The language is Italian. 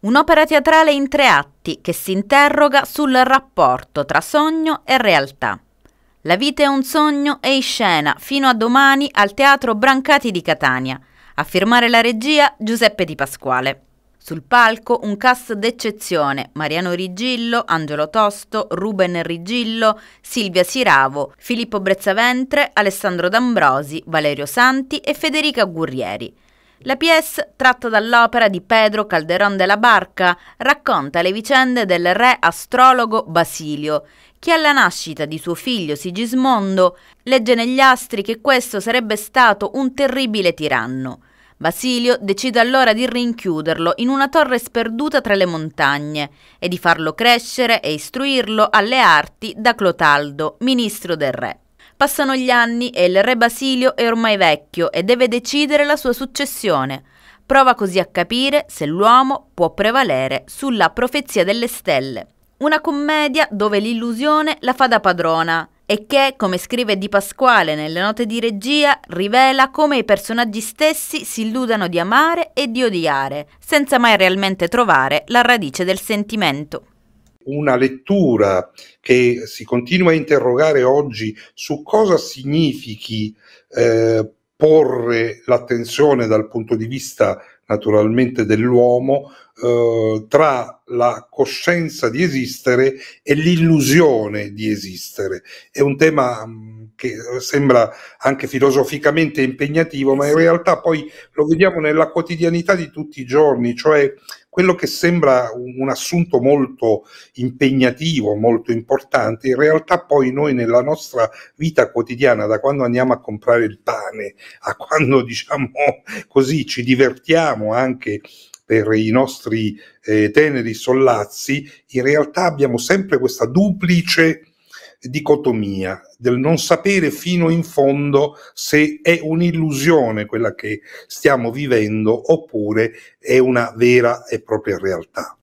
Un'opera teatrale in tre atti che si interroga sul rapporto tra sogno e realtà. La vita è un sogno e in scena fino a domani al Teatro Brancati di Catania, a firmare la regia Giuseppe Di Pasquale. Sul palco un cast d'eccezione, Mariano Rigillo, Angelo Tosto, Ruben Rigillo, Silvia Siravo, Filippo Brezzaventre, Alessandro D'Ambrosi, Valerio Santi e Federica Gurrieri. La pièce, tratta dall'opera di Pedro Calderón de la Barca, racconta le vicende del re astrologo Basilio, che alla nascita di suo figlio Sigismondo legge negli astri che questo sarebbe stato un terribile tiranno. Basilio decide allora di rinchiuderlo in una torre sperduta tra le montagne e di farlo crescere e istruirlo alle arti da Clotaldo, ministro del re. Passano gli anni e il re Basilio è ormai vecchio e deve decidere la sua successione. Prova così a capire se l'uomo può prevalere sulla profezia delle stelle. Una commedia dove l'illusione la fa da padrona e che, come scrive Di Pasquale nelle note di regia, rivela come i personaggi stessi si illudano di amare e di odiare, senza mai realmente trovare la radice del sentimento una lettura che si continua a interrogare oggi su cosa significhi eh, porre l'attenzione dal punto di vista naturalmente dell'uomo eh, tra la coscienza di esistere e l'illusione di esistere. È un tema mm, che sembra anche filosoficamente impegnativo, ma in realtà poi lo vediamo nella quotidianità di tutti i giorni, cioè quello che sembra un assunto molto impegnativo, molto importante, in realtà poi noi nella nostra vita quotidiana, da quando andiamo a comprare il pane a quando diciamo così ci divertiamo, abbiamo anche per i nostri eh, teneri sollazzi, in realtà abbiamo sempre questa duplice dicotomia del non sapere fino in fondo se è un'illusione quella che stiamo vivendo oppure è una vera e propria realtà.